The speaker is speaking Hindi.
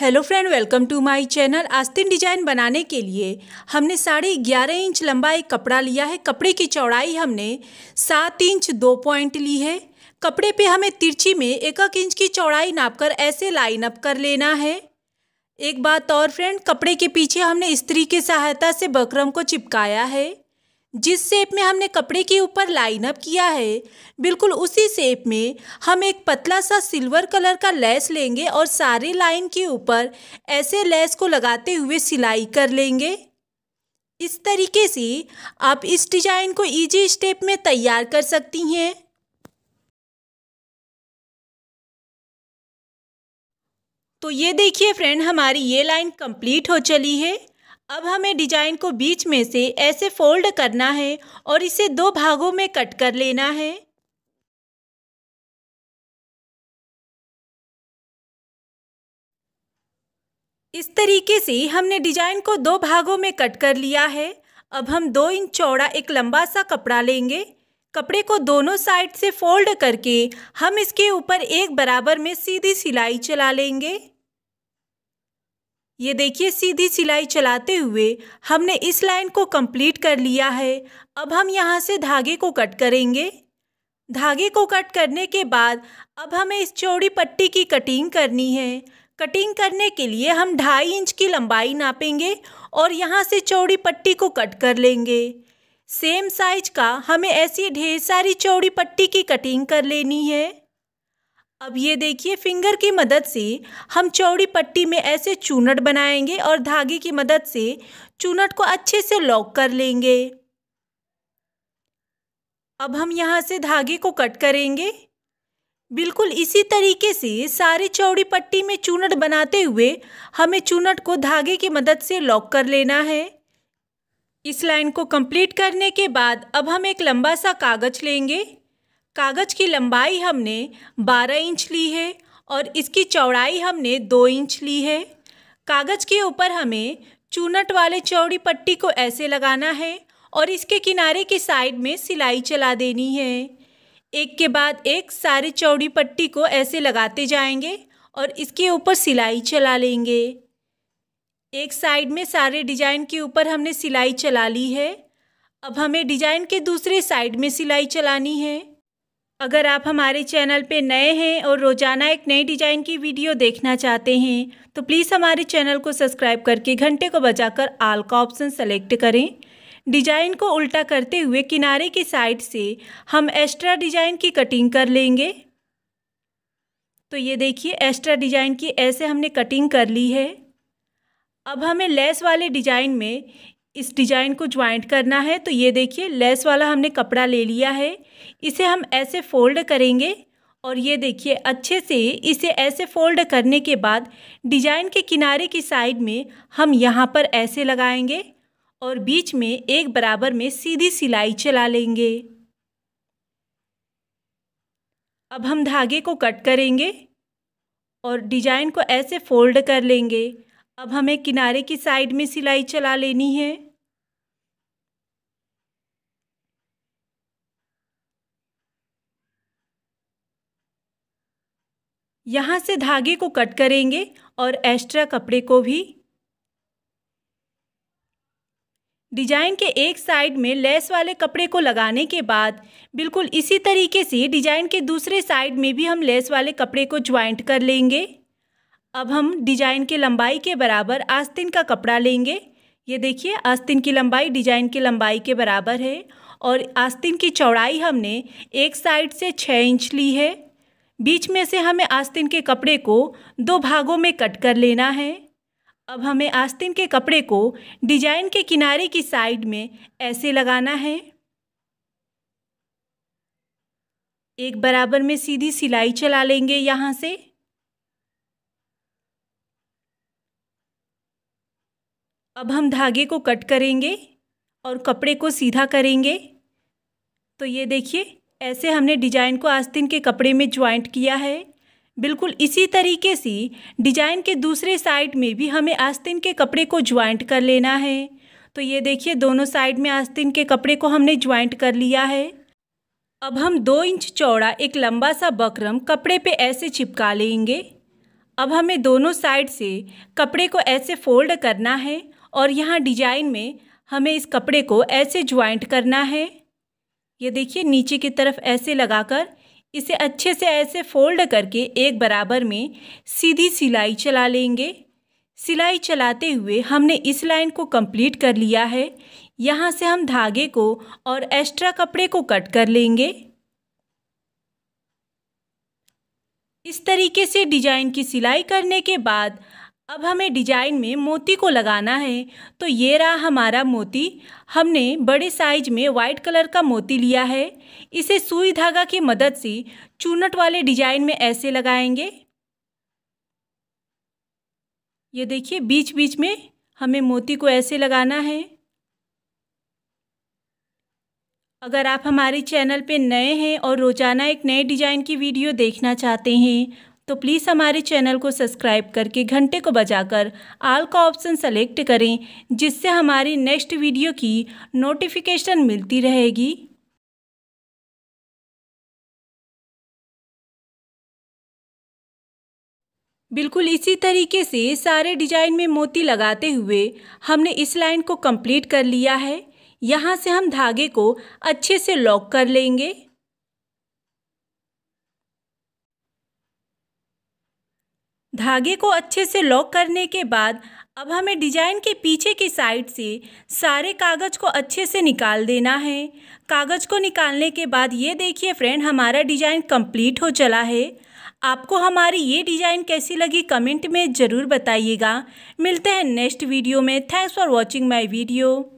hello friend welcome to my channel आस्तीन डिजाइन बनाने के लिए हमने साढ़े ग्यारह इंच लंबा एक कपड़ा लिया है कपड़े की चौड़ाई हमने सात इंच दो पॉइंट ली है कपड़े पे हमें तिरछी में एक एक इंच की चौड़ाई नापकर ऐसे लाइन अप कर लेना है एक बात और फ्रेंड कपड़े के पीछे हमने स्त्री की सहायता से बकरम को चिपकाया है जिस शेप में हमने कपड़े के ऊपर लाइन अप किया है बिल्कुल उसी शेप में हम एक पतला सा सिल्वर कलर का लेस लेंगे और सारे लाइन के ऊपर ऐसे लेस को लगाते हुए सिलाई कर लेंगे इस तरीके से आप इस डिजाइन को इजी स्टेप में तैयार कर सकती हैं तो ये देखिए फ्रेंड हमारी ये लाइन कंप्लीट हो चली है अब हमें डिजाइन को बीच में से ऐसे फोल्ड करना है और इसे दो भागों में कट कर लेना है इस तरीके से हमने डिजाइन को दो भागों में कट कर लिया है अब हम दो इंच चौड़ा एक लंबा सा कपड़ा लेंगे कपड़े को दोनों साइड से फोल्ड करके हम इसके ऊपर एक बराबर में सीधी सिलाई चला लेंगे ये देखिए सीधी सिलाई चलाते हुए हमने इस लाइन को कंप्लीट कर लिया है अब हम यहाँ से धागे को कट करेंगे धागे को कट करने के बाद अब हमें इस चौड़ी पट्टी की कटिंग करनी है कटिंग करने के लिए हम ढाई इंच की लंबाई नापेंगे और यहाँ से चौड़ी पट्टी को कट कर लेंगे सेम साइज का हमें ऐसी ढेर सारी चौड़ी पट्टी की कटिंग कर लेनी है अब ये देखिए फिंगर की मदद से हम चौड़ी पट्टी में ऐसे चूनट बनाएंगे और धागे की मदद से चूनट को अच्छे से लॉक कर लेंगे अब हम यहाँ से धागे को कट करेंगे बिल्कुल इसी तरीके से सारी चौड़ी पट्टी में चूनट बनाते हुए हमें चूनट को धागे की मदद से लॉक कर लेना है इस लाइन को कंप्लीट करने के बाद अब हम एक लंबा सा कागज़ लेंगे कागज़ की लंबाई हमने 12 इंच ली है और इसकी चौड़ाई हमने 2 इंच ली है कागज़ के ऊपर हमें चूनट वाले चौड़ी पट्टी को ऐसे लगाना है और इसके किनारे की साइड में सिलाई चला देनी है एक के बाद एक सारी चौड़ी पट्टी को ऐसे लगाते जाएंगे और इसके ऊपर सिलाई चला लेंगे एक साइड में सारे डिजाइन के ऊपर हमने सिलाई चला ली है अब हमें डिजाइन के दूसरे साइड में सिलाई चलानी है अगर आप हमारे चैनल पे नए हैं और रोज़ाना एक नई डिज़ाइन की वीडियो देखना चाहते हैं तो प्लीज़ हमारे चैनल को सब्सक्राइब करके घंटे को बजाकर आल का ऑप्शन सेलेक्ट करें डिजाइन को उल्टा करते हुए किनारे की साइड से हम एक्स्ट्रा डिजाइन की कटिंग कर लेंगे तो ये देखिए एक्स्ट्रा डिजाइन की ऐसे हमने कटिंग कर ली है अब हमें लेस वाले डिजाइन में इस डिजाइन को ज्वाइंट करना है तो ये देखिए लेस वाला हमने कपड़ा ले लिया है इसे हम ऐसे फोल्ड करेंगे और ये देखिए अच्छे से इसे ऐसे फोल्ड करने के बाद डिजाइन के किनारे की साइड में हम यहाँ पर ऐसे लगाएंगे और बीच में एक बराबर में सीधी सिलाई चला लेंगे अब हम धागे को कट करेंगे और डिजाइन को ऐसे फोल्ड कर लेंगे अब हमें किनारे की साइड में सिलाई चला लेनी है यहाँ से धागे को कट करेंगे और एक्स्ट्रा कपड़े को भी डिजाइन के एक साइड में लेस वाले कपड़े को लगाने के बाद बिल्कुल इसी तरीके से डिजाइन के दूसरे साइड में भी हम लेस वाले कपड़े को ज्वाइंट कर लेंगे अब हम डिजाइन के लंबाई के बराबर आस्तीन का कपड़ा लेंगे ये देखिए आस्तीन की लंबाई डिजाइन की लंबाई के बराबर है और आस्तीन की चौड़ाई हमने एक साइड से छः इंच ली है बीच में से हमें आस्तीन के कपड़े को दो भागों में कट कर लेना है अब हमें आस्तीन के कपड़े को डिजाइन के किनारे की साइड में ऐसे लगाना है एक बराबर में सीधी सिलाई चला लेंगे यहाँ से अब हम धागे को कट करेंगे और कपड़े को सीधा करेंगे तो ये देखिए ऐसे हमने डिजाइन को आस्तीन के कपड़े में ज्वाइंट किया है बिल्कुल इसी तरीके से डिजाइन के दूसरे साइड में भी हमें आस्तीन के कपड़े को ज्वाइंट कर लेना है तो ये देखिए दोनों साइड में आस्तीन के कपड़े को हमने ज्वाइंट कर लिया है अब हम दो इंच चौड़ा एक लंबा सा बकरम कपड़े पे ऐसे चिपका लेंगे अब हमें दोनों साइड से कपड़े को ऐसे फोल्ड करना है और यहाँ डिजाइन में हमें इस कपड़े को ऐसे ज्वाइंट करना है ये देखिए नीचे की तरफ ऐसे लगाकर इसे अच्छे से ऐसे फोल्ड करके एक बराबर में सीधी सिलाई चला लेंगे सिलाई चलाते हुए हमने इस लाइन को कंप्लीट कर लिया है यहाँ से हम धागे को और एक्स्ट्रा कपड़े को कट कर लेंगे इस तरीके से डिजाइन की सिलाई करने के बाद अब हमें डिजाइन में मोती को लगाना है तो ये रहा हमारा मोती हमने बड़े साइज में वाइट कलर का मोती लिया है इसे सुई धागा की मदद से चूनट वाले डिजाइन में ऐसे लगाएंगे ये देखिए बीच बीच में हमें मोती को ऐसे लगाना है अगर आप हमारे चैनल पे नए हैं और रोज़ाना एक नए डिज़ाइन की वीडियो देखना चाहते हैं तो प्लीज़ हमारे चैनल को सब्सक्राइब करके घंटे को बजाकर आल का ऑप्शन सेलेक्ट करें जिससे हमारी नेक्स्ट वीडियो की नोटिफिकेशन मिलती रहेगी बिल्कुल इसी तरीके से सारे डिजाइन में मोती लगाते हुए हमने इस लाइन को कंप्लीट कर लिया है यहाँ से हम धागे को अच्छे से लॉक कर लेंगे धागे को अच्छे से लॉक करने के बाद अब हमें डिजाइन के पीछे की साइड से सारे कागज़ को अच्छे से निकाल देना है कागज़ को निकालने के बाद ये देखिए फ्रेंड हमारा डिज़ाइन कंप्लीट हो चला है आपको हमारी ये डिज़ाइन कैसी लगी कमेंट में ज़रूर बताइएगा मिलते हैं नेक्स्ट वीडियो में thanks for watching my video